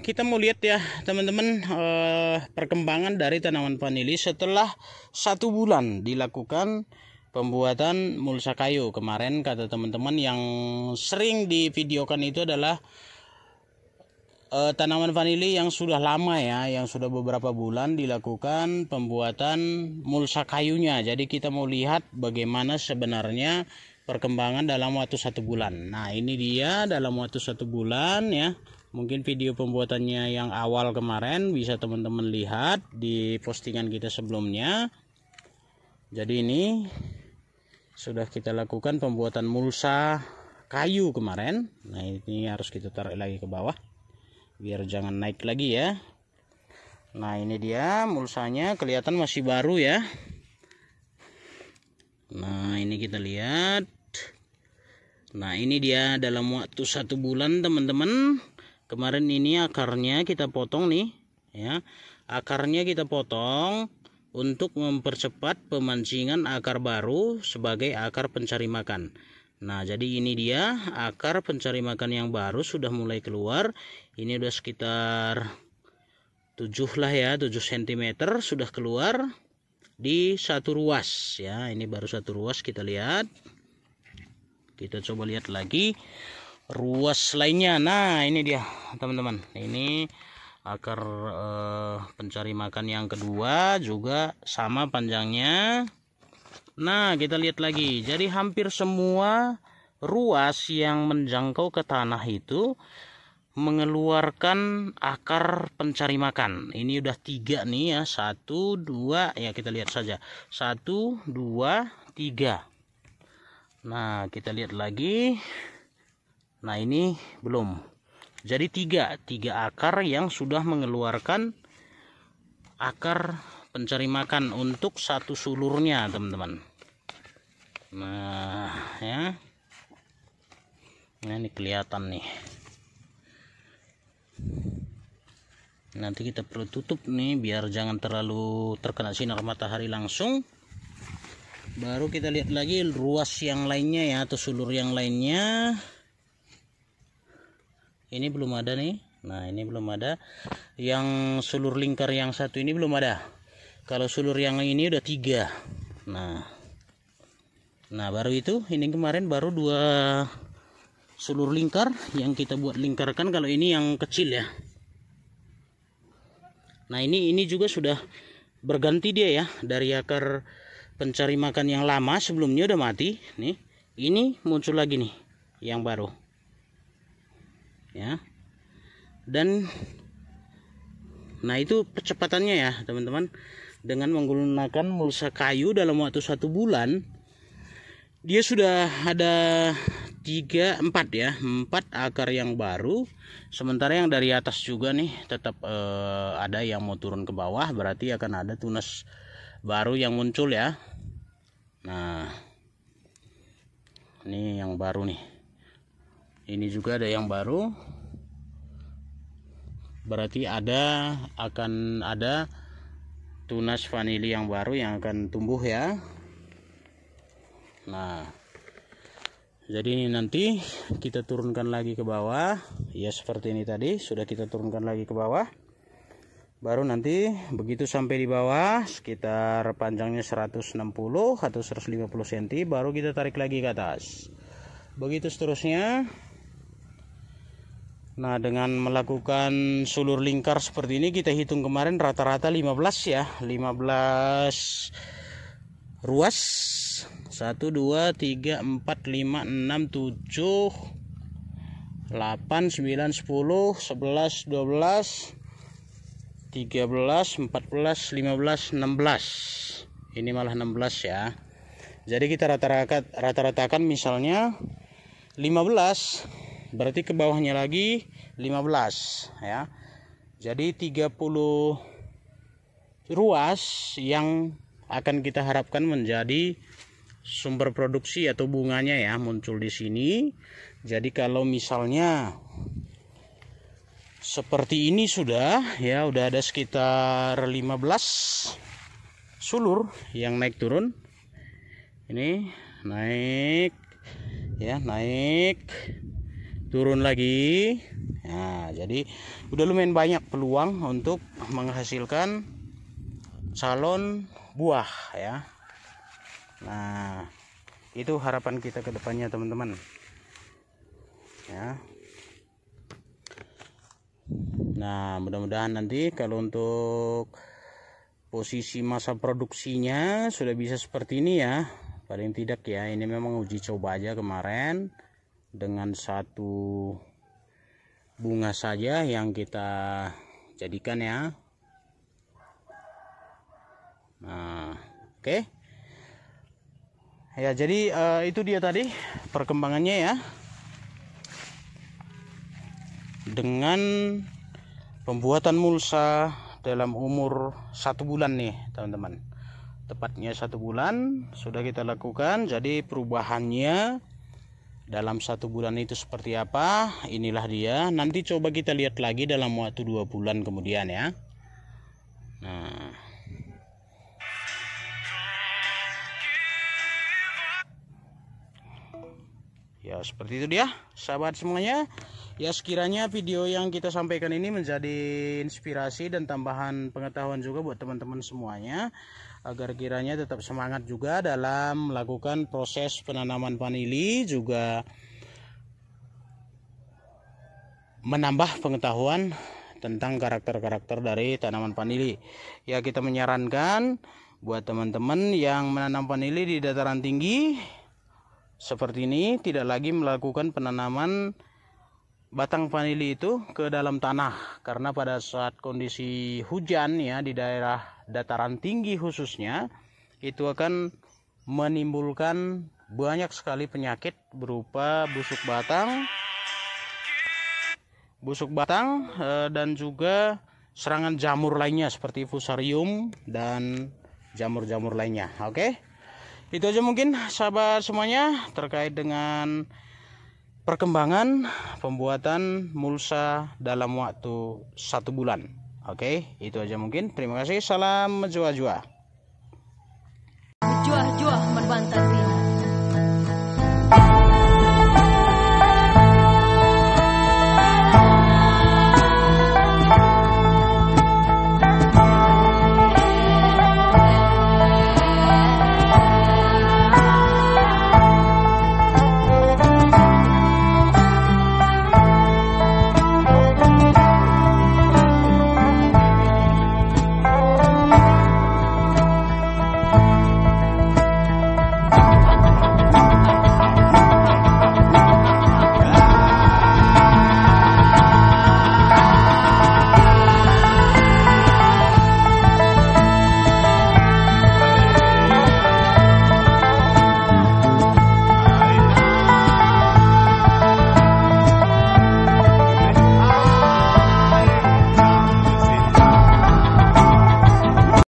kita mau lihat ya teman-teman eh, perkembangan dari tanaman vanili setelah satu bulan dilakukan pembuatan mulsa kayu kemarin kata teman-teman yang sering di videokan itu adalah eh, tanaman vanili yang sudah lama ya yang sudah beberapa bulan dilakukan pembuatan mulsa kayunya jadi kita mau lihat bagaimana sebenarnya perkembangan dalam waktu satu bulan nah ini dia dalam waktu satu bulan ya mungkin video pembuatannya yang awal kemarin bisa teman-teman lihat di postingan kita sebelumnya jadi ini sudah kita lakukan pembuatan mulsa kayu kemarin nah ini harus kita tarik lagi ke bawah biar jangan naik lagi ya nah ini dia mulsanya kelihatan masih baru ya nah ini kita lihat nah ini dia dalam waktu satu bulan teman-teman kemarin ini akarnya kita potong nih ya akarnya kita potong untuk mempercepat pemancingan akar baru sebagai akar pencari makan Nah, jadi ini dia akar pencari makan yang baru sudah mulai keluar. Ini udah sekitar 7 lah ya, 7 cm sudah keluar di satu ruas ya. Ini baru satu ruas kita lihat. Kita coba lihat lagi ruas lainnya nah ini dia teman-teman ini akar uh, pencari makan yang kedua juga sama panjangnya nah kita lihat lagi jadi hampir semua ruas yang menjangkau ke tanah itu mengeluarkan akar pencari makan ini udah tiga nih ya satu dua ya kita lihat saja satu dua tiga nah kita lihat lagi nah ini belum jadi tiga tiga akar yang sudah mengeluarkan akar pencari makan untuk satu sulurnya teman-teman nah ya nah ini kelihatan nih nanti kita perlu tutup nih biar jangan terlalu terkena sinar matahari langsung baru kita lihat lagi ruas yang lainnya ya atau sulur yang lainnya ini belum ada nih nah ini belum ada yang sulur lingkar yang satu ini belum ada kalau sulur yang ini udah tiga nah nah baru itu ini kemarin baru dua sulur lingkar yang kita buat lingkarkan kalau ini yang kecil ya nah ini ini juga sudah berganti dia ya dari akar pencari makan yang lama sebelumnya udah mati nih ini muncul lagi nih yang baru ya dan nah itu percepatannya ya teman-teman dengan menggunakan mulsa kayu dalam waktu satu bulan dia sudah ada tiga empat ya empat akar yang baru sementara yang dari atas juga nih tetap eh, ada yang mau turun ke bawah berarti akan ada tunas baru yang muncul ya nah ini yang baru nih ini juga ada yang baru berarti ada akan ada tunas vanili yang baru yang akan tumbuh ya nah jadi ini nanti kita turunkan lagi ke bawah ya seperti ini tadi sudah kita turunkan lagi ke bawah baru nanti begitu sampai di bawah sekitar panjangnya 160 atau 150 cm baru kita tarik lagi ke atas begitu seterusnya Nah dengan melakukan sulur lingkar seperti ini kita hitung kemarin rata-rata 15 ya 15 ruas 1 2 3 4 5 6 7 8 9 10 11 12 13 14 15 16 ini malah 16 ya jadi kita rata-ratakan misalnya 15 berarti ke bawahnya lagi 15 ya jadi 30 ruas yang akan kita harapkan menjadi sumber produksi atau bunganya ya muncul di sini jadi kalau misalnya seperti ini sudah ya udah ada sekitar 15 sulur yang naik turun ini naik ya naik turun lagi nah jadi udah lumayan banyak peluang untuk menghasilkan salon buah ya nah itu harapan kita ke depannya teman-teman ya nah mudah-mudahan nanti kalau untuk posisi masa produksinya sudah bisa seperti ini ya paling tidak ya ini memang uji coba aja kemarin dengan satu bunga saja yang kita jadikan ya nah oke okay. ya jadi uh, itu dia tadi perkembangannya ya dengan pembuatan mulsa dalam umur satu bulan nih teman-teman tepatnya satu bulan sudah kita lakukan jadi perubahannya dalam satu bulan itu seperti apa inilah dia nanti coba kita lihat lagi dalam waktu dua bulan kemudian ya Ya seperti itu dia sahabat semuanya Ya sekiranya video yang kita sampaikan ini menjadi inspirasi dan tambahan pengetahuan juga buat teman-teman semuanya Agar kiranya tetap semangat juga dalam melakukan proses penanaman vanili Juga menambah pengetahuan tentang karakter-karakter dari tanaman vanili Ya kita menyarankan buat teman-teman yang menanam vanili di dataran tinggi seperti ini tidak lagi melakukan penanaman batang vanili itu ke dalam tanah karena pada saat kondisi hujan ya di daerah dataran tinggi khususnya itu akan menimbulkan banyak sekali penyakit berupa busuk batang busuk batang eh, dan juga serangan jamur lainnya seperti fusarium dan jamur-jamur lainnya oke okay? itu aja mungkin sahabat semuanya terkait dengan perkembangan pembuatan mulsa dalam waktu satu bulan oke itu aja mungkin terima kasih salam jua jua jua jua